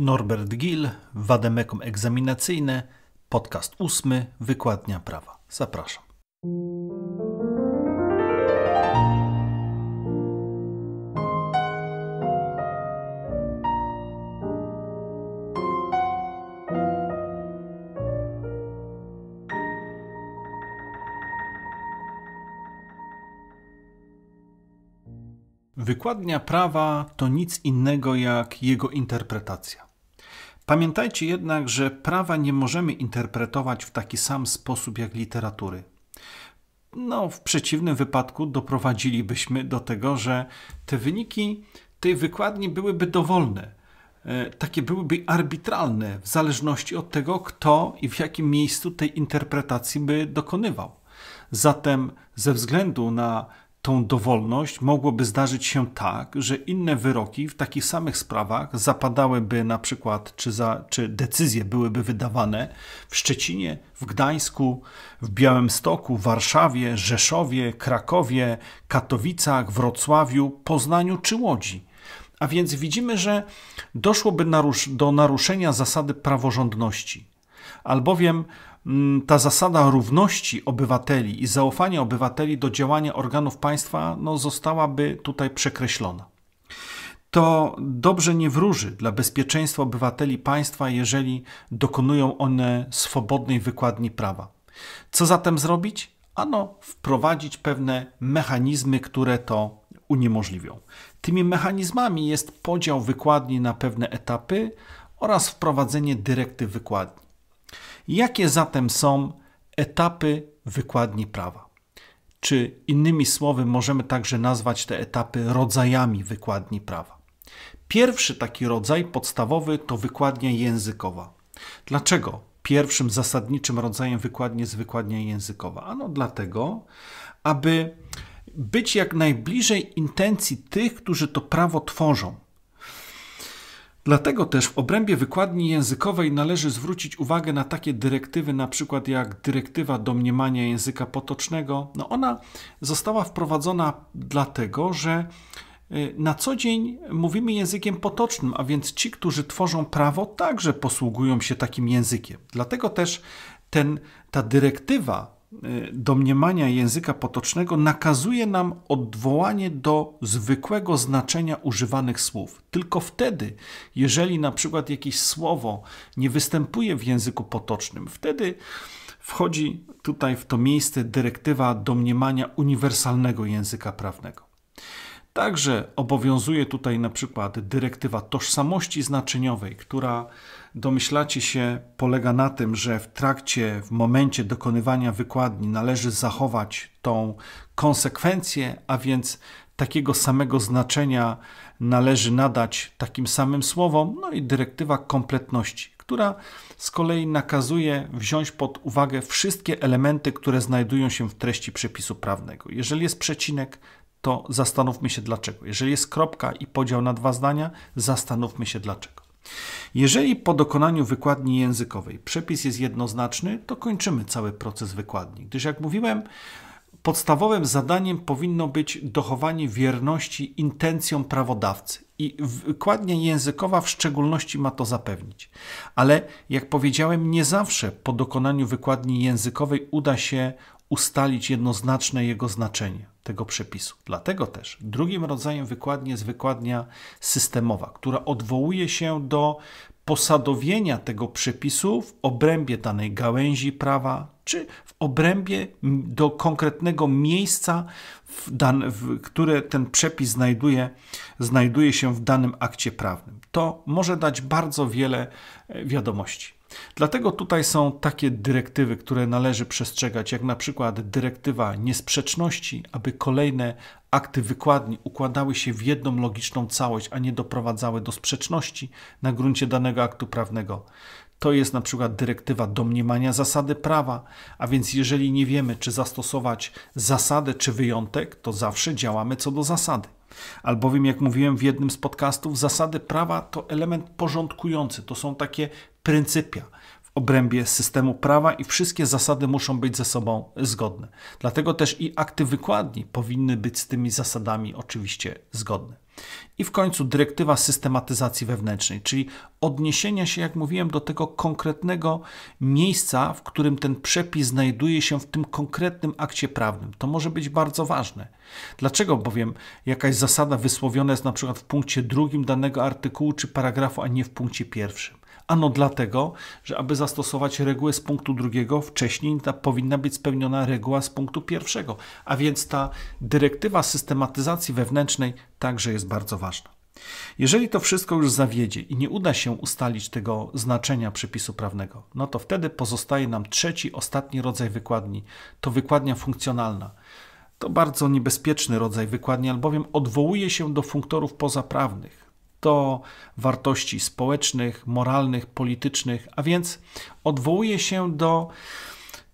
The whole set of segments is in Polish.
Norbert Gil, Wademekum Egzaminacyjne, podcast ósmy, Wykładnia Prawa. Zapraszam. Wykładnia prawa to nic innego jak jego interpretacja. Pamiętajcie jednak, że prawa nie możemy interpretować w taki sam sposób jak literatury. No, w przeciwnym wypadku doprowadzilibyśmy do tego, że te wyniki tej wykładni byłyby dowolne, e, takie byłyby arbitralne w zależności od tego, kto i w jakim miejscu tej interpretacji by dokonywał. Zatem, ze względu na tą dowolność, mogłoby zdarzyć się tak, że inne wyroki w takich samych sprawach zapadałyby na przykład, czy, za, czy decyzje byłyby wydawane w Szczecinie, w Gdańsku, w Białymstoku, Warszawie, Rzeszowie, Krakowie, Katowicach, Wrocławiu, Poznaniu czy Łodzi. A więc widzimy, że doszłoby do naruszenia zasady praworządności, albowiem Mm, ta zasada równości obywateli i zaufania obywateli do działania organów państwa no, zostałaby tutaj przekreślona. To dobrze nie wróży dla bezpieczeństwa obywateli państwa, jeżeli dokonują one swobodnej wykładni prawa. Co zatem zrobić? Ano, wprowadzić pewne mechanizmy, które to uniemożliwią. Tymi mechanizmami jest podział wykładni na pewne etapy oraz wprowadzenie dyrektyw wykładni. Jakie zatem są etapy wykładni prawa? Czy innymi słowy możemy także nazwać te etapy rodzajami wykładni prawa? Pierwszy taki rodzaj podstawowy to wykładnia językowa. Dlaczego pierwszym zasadniczym rodzajem wykładni jest wykładnia językowa? Ano dlatego, aby być jak najbliżej intencji tych, którzy to prawo tworzą. Dlatego też w obrębie wykładni językowej należy zwrócić uwagę na takie dyrektywy, na przykład jak dyrektywa domniemania języka potocznego. No ona została wprowadzona dlatego, że y, na co dzień mówimy językiem potocznym, a więc ci, którzy tworzą prawo, także posługują się takim językiem. Dlatego też ten, ta dyrektywa Y, domniemania języka potocznego nakazuje nam odwołanie do zwykłego znaczenia używanych słów. Tylko wtedy, jeżeli na przykład jakieś słowo nie występuje w języku potocznym, wtedy wchodzi tutaj w to miejsce dyrektywa domniemania uniwersalnego języka prawnego. Także obowiązuje tutaj na przykład dyrektywa tożsamości znaczeniowej, która domyślacie się polega na tym, że w trakcie, w momencie dokonywania wykładni należy zachować tą konsekwencję, a więc takiego samego znaczenia należy nadać takim samym słowom, no i dyrektywa kompletności, która z kolei nakazuje wziąć pod uwagę wszystkie elementy, które znajdują się w treści przepisu prawnego. Jeżeli jest przecinek, to zastanówmy się dlaczego. Jeżeli jest kropka i podział na dwa zdania, zastanówmy się dlaczego. Jeżeli po dokonaniu wykładni językowej przepis jest jednoznaczny, to kończymy cały proces wykładni, gdyż jak mówiłem, podstawowym zadaniem powinno być dochowanie wierności intencjom prawodawcy i wykładnia językowa w szczególności ma to zapewnić. Ale jak powiedziałem, nie zawsze po dokonaniu wykładni językowej uda się ustalić jednoznaczne jego znaczenie tego przepisu. Dlatego też drugim rodzajem wykładni jest wykładnia systemowa, która odwołuje się do posadowienia tego przepisu w obrębie danej gałęzi prawa, czy w obrębie do konkretnego miejsca, w dan, w które ten przepis znajduje, znajduje się w danym akcie prawnym. To może dać bardzo wiele e, wiadomości. Dlatego tutaj są takie dyrektywy, które należy przestrzegać, jak na przykład dyrektywa niesprzeczności, aby kolejne akty wykładni układały się w jedną logiczną całość, a nie doprowadzały do sprzeczności na gruncie danego aktu prawnego. To jest na przykład dyrektywa domniemania zasady prawa, a więc jeżeli nie wiemy, czy zastosować zasadę czy wyjątek, to zawsze działamy co do zasady. Albowiem, jak mówiłem w jednym z podcastów, zasady prawa to element porządkujący, to są takie pryncypia w obrębie systemu prawa i wszystkie zasady muszą być ze sobą zgodne. Dlatego też i akty wykładni powinny być z tymi zasadami oczywiście zgodne. I w końcu dyrektywa systematyzacji wewnętrznej, czyli odniesienia się, jak mówiłem, do tego konkretnego miejsca, w którym ten przepis znajduje się w tym konkretnym akcie prawnym. To może być bardzo ważne. Dlaczego bowiem jakaś zasada wysłowiona jest na przykład w punkcie drugim danego artykułu czy paragrafu, a nie w punkcie pierwszym? Ano dlatego, że aby zastosować regułę z punktu drugiego, wcześniej ta powinna być spełniona reguła z punktu pierwszego. A więc ta dyrektywa systematyzacji wewnętrznej także jest bardzo ważna. Jeżeli to wszystko już zawiedzie i nie uda się ustalić tego znaczenia przepisu prawnego, no to wtedy pozostaje nam trzeci, ostatni rodzaj wykładni to wykładnia funkcjonalna. To bardzo niebezpieczny rodzaj wykładni, albowiem odwołuje się do funktorów pozaprawnych do wartości społecznych, moralnych, politycznych, a więc odwołuje się do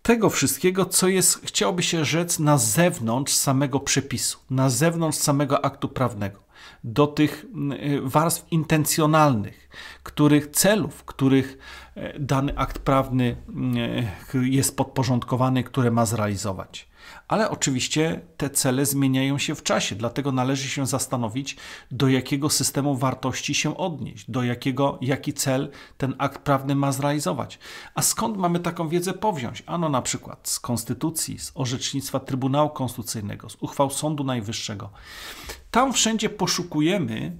tego wszystkiego, co jest, chciałoby się rzec, na zewnątrz samego przepisu, na zewnątrz samego aktu prawnego, do tych mm, y, warstw intencjonalnych, których celów, których e, dany akt prawny mm, y, jest podporządkowany, które ma zrealizować ale oczywiście te cele zmieniają się w czasie, dlatego należy się zastanowić, do jakiego systemu wartości się odnieść, do jakiego, jaki cel ten akt prawny ma zrealizować. A skąd mamy taką wiedzę powziąć? Ano na przykład z Konstytucji, z orzecznictwa Trybunału Konstytucyjnego, z uchwał Sądu Najwyższego. Tam wszędzie poszukujemy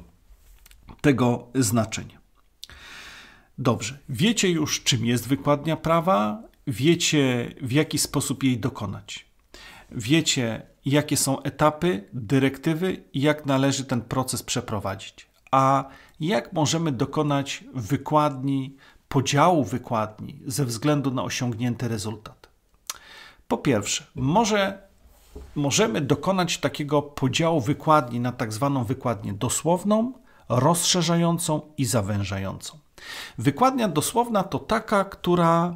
tego znaczenia. Dobrze, wiecie już, czym jest wykładnia prawa, wiecie, w jaki sposób jej dokonać wiecie, jakie są etapy, dyrektywy i jak należy ten proces przeprowadzić. A jak możemy dokonać wykładni, podziału wykładni ze względu na osiągnięty rezultat? Po pierwsze, może możemy dokonać takiego podziału wykładni na tak zwaną wykładnię dosłowną, rozszerzającą i zawężającą. Wykładnia dosłowna to taka, która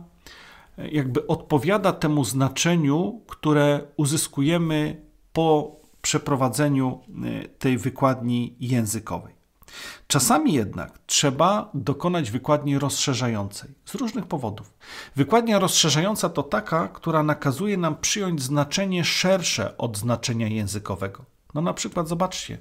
jakby odpowiada temu znaczeniu, które uzyskujemy po przeprowadzeniu y, tej wykładni językowej. Czasami jednak trzeba dokonać wykładni rozszerzającej z różnych powodów. Wykładnia rozszerzająca to taka, która nakazuje nam przyjąć znaczenie szersze od znaczenia językowego. No na przykład zobaczcie,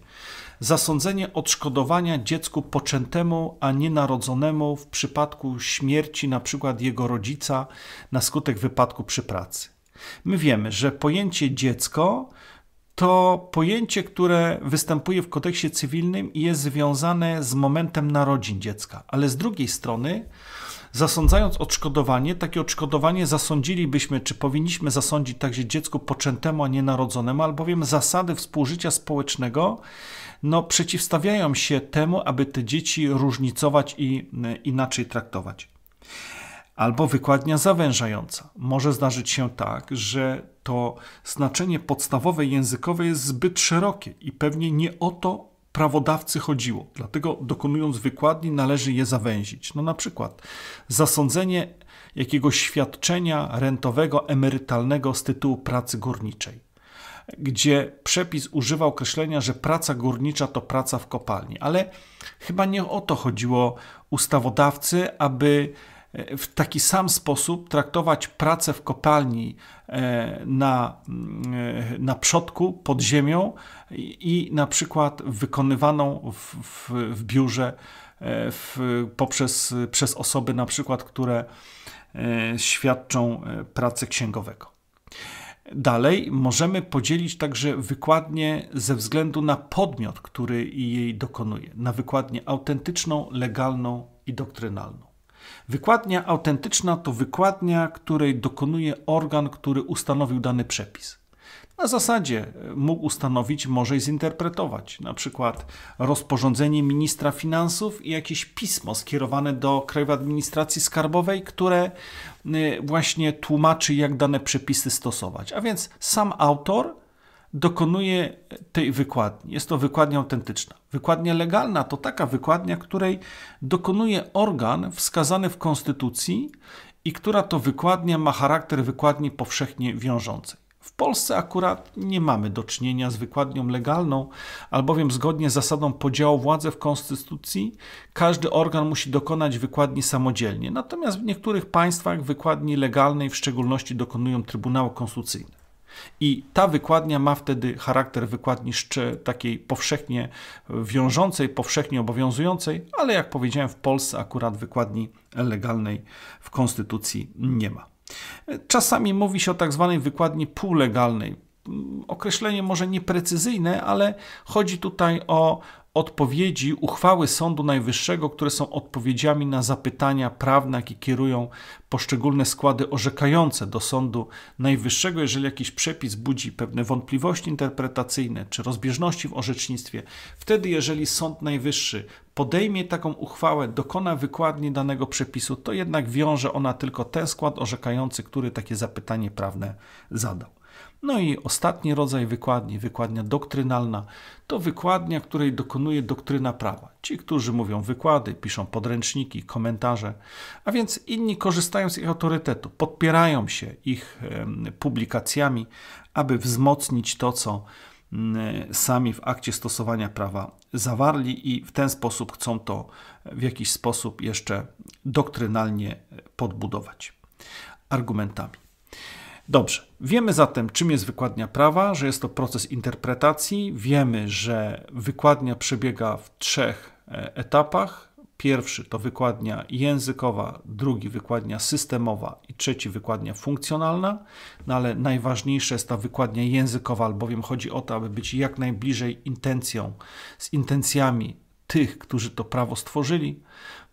zasądzenie odszkodowania dziecku poczętemu, a nienarodzonemu w przypadku śmierci na przykład jego rodzica na skutek wypadku przy pracy. My wiemy, że pojęcie dziecko to pojęcie, które występuje w kodeksie cywilnym i jest związane z momentem narodzin dziecka, ale z drugiej strony Zasądzając odszkodowanie, takie odszkodowanie zasądzilibyśmy, czy powinniśmy zasądzić także dziecku poczętemu, a nienarodzonemu, albowiem zasady współżycia społecznego no, przeciwstawiają się temu, aby te dzieci różnicować i y, inaczej traktować. Albo wykładnia zawężająca. Może zdarzyć się tak, że to znaczenie podstawowe językowe jest zbyt szerokie i pewnie nie o to prawodawcy chodziło. Dlatego dokonując wykładni należy je zawęzić. No na przykład zasądzenie jakiegoś świadczenia rentowego, emerytalnego z tytułu pracy górniczej, gdzie przepis używa określenia, że praca górnicza to praca w kopalni, ale chyba nie o to chodziło ustawodawcy, aby w taki sam sposób traktować pracę w kopalni e, na, e, na przodku, pod ziemią i na przykład wykonywaną w, w, w biurze e, w, poprzez, przez osoby na przykład, które świadczą pracę księgowego. Dalej możemy podzielić także wykładnię ze względu na podmiot, który jej dokonuje, na wykładnię autentyczną, legalną i doktrynalną. Wykładnia autentyczna to wykładnia, której dokonuje organ, który ustanowił dany przepis. Na zasadzie e, mógł ustanowić, może i zinterpretować, na przykład rozporządzenie ministra finansów i jakieś pismo skierowane do Krajowej Administracji Skarbowej, które e, właśnie tłumaczy, jak dane przepisy stosować. A więc sam autor dokonuje tej wykładni. Jest to wykładnia autentyczna. Wykładnia legalna to taka wykładnia, której dokonuje organ wskazany w Konstytucji i która to wykładnia ma charakter wykładni powszechnie wiążącej. W Polsce akurat nie mamy do czynienia z wykładnią legalną, albowiem zgodnie z zasadą podziału władzy w Konstytucji każdy organ musi dokonać wykładni samodzielnie. Natomiast w niektórych państwach wykładni legalnej w szczególności dokonują Trybunały Konstytucyjne. I ta wykładnia ma wtedy charakter wykładni takiej powszechnie wiążącej, powszechnie obowiązującej, ale jak powiedziałem, w Polsce akurat wykładni legalnej w Konstytucji nie ma. Czasami mówi się o tak zwanej wykładni półlegalnej. Określenie może nieprecyzyjne, ale chodzi tutaj o odpowiedzi, uchwały Sądu Najwyższego, które są odpowiedziami na zapytania prawne, jakie kierują poszczególne składy orzekające do Sądu Najwyższego. Jeżeli jakiś przepis budzi pewne wątpliwości interpretacyjne czy rozbieżności w orzecznictwie, wtedy, jeżeli Sąd Najwyższy podejmie taką uchwałę, dokona wykładni danego przepisu, to jednak wiąże ona tylko ten skład orzekający, który takie zapytanie prawne zadał. No i ostatni rodzaj wykładni, wykładnia doktrynalna, to wykładnia, której dokonuje doktryna prawa. Ci, którzy mówią wykłady, piszą podręczniki, komentarze, a więc inni korzystają z ich autorytetu, podpierają się ich publikacjami, aby wzmocnić to, co mm, sami w akcie stosowania prawa zawarli i w ten sposób chcą to w jakiś sposób jeszcze doktrynalnie podbudować argumentami. Dobrze, wiemy zatem, czym jest wykładnia prawa, że jest to proces interpretacji. Wiemy, że wykładnia przebiega w trzech e, etapach. Pierwszy to wykładnia językowa, drugi wykładnia systemowa i trzeci wykładnia funkcjonalna, no ale najważniejsza jest ta wykładnia językowa, albowiem chodzi o to, aby być jak najbliżej intencją, z intencjami tych, którzy to prawo stworzyli.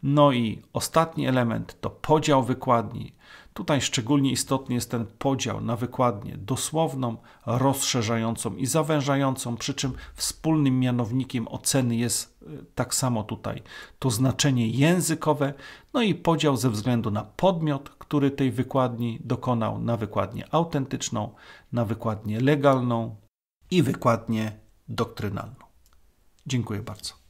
No i ostatni element to podział wykładni. Tutaj szczególnie istotny jest ten podział na wykładnię dosłowną, rozszerzającą i zawężającą, przy czym wspólnym mianownikiem oceny jest y, tak samo tutaj to znaczenie językowe, no i podział ze względu na podmiot, który tej wykładni dokonał, na wykładnię autentyczną, na wykładnię legalną i wykładnię doktrynalną. Dziękuję bardzo.